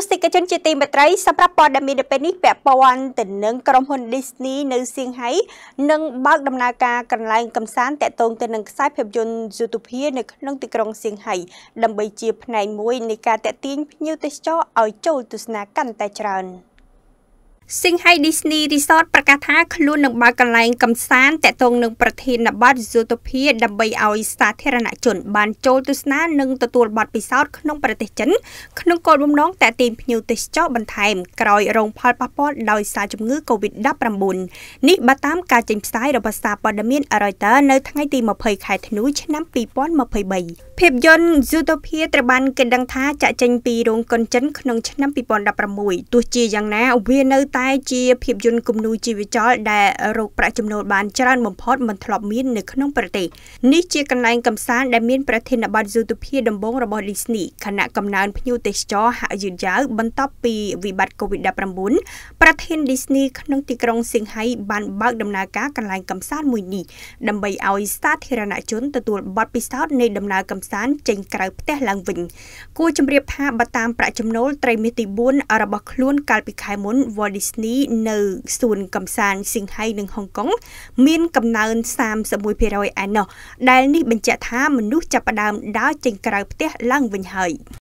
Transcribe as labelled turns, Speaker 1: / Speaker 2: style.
Speaker 1: ទស្សនិកជនជាទីមេត្រីសម្រាប់ព័ត៌មាននៅពេលនេះពាក់ព័ន្ធទៅនឹងក្រុមហ៊ុន Disney នៅសៀងហៃនឹងបើកដំណើរការកន្លែងកំសាន្តតាក់ទងទៅនឹងខ្សែភាពយន្ត Zootopia នៅក្នុងទីក្រុងសៀងហៃដើម្បីជាផ្នែកមួយនៃការតាក់ទាញភ្ញៀវទេសចរឲ្យចូលទស្សនាកាន់តែច្រើន។ Shanghai Disney Resort ប្រកាសថាខ្លួននឹងបើកកន្លែងកំសាន្តតាក់ទងនឹងប្រធានបទយុទ្ធភាដើម្បីឲ្យសាធារណជនបានចូលទស្សនានិងទទួលបទពិសោធន៍ក្នុងប្រទេសចិនក្នុងគោលបំណងតាក់ទាញភ្ញៀវទេសចរបន្ថែមក្រោយរងផលប៉ះពាល់ដោយសារជំងឺ Covid-19 នេះបើតាមការចេញផ្សាយរបស់សារព័ត៌មាន Reuters នៅថ្ងៃទី20ខែធ្នូឆ្នាំ2023ភាពយន្តយុទ្ធភាត្រូវបានគេដឹងថាចាក់ចេញពីរោងកុនចិនក្នុងឆ្នាំ2016ទោះជាយ៉ាងណាវានៅតែតែជាភាពយន្តគំនូរជីវចលដែលរកប្រាក់ចំណូលបានច្រើនបំផុតមិនធ្លាប់មាននៅក្នុងប្រទេសនេះជាកន្លែងកំសាន្តដែលមានប្រធានបទយុទ្ធភាដំបងរបស់ Disney ខណៈកំណើនភ្ញៀវទេសចរហាក់យឺតយ៉ាវបន្ទាប់ពីវិបត្តិ COVID-19 ប្រធាន Disney ក្នុងទីក្រុងសៀងហៃបានបើកដំណើរការកន្លែងកំសាន្តមួយនេះដើម្បីឲ្យសាធារណជនទទួលបទពិសោធន៍នៃដំណើរកំសាន្តចេញក្រៅផ្ទះឡើងវិញគួរជម្រាបថាបើតាមប្រាក់ចំណូលត្រីមាសទី4របស់ខ្លួនកាលពីខែមុន Walt Disney Disney នៅសួនកំសាន្តស៊ីងហៃនិងហុងកុងមាន កំណើន31%ឯណោះដែលនេះបញ្ជាក់ថាមនុស្សចាប់ផ្ដើមដើរចេញក្រៅផ្ទះឡើងវិញហើយ។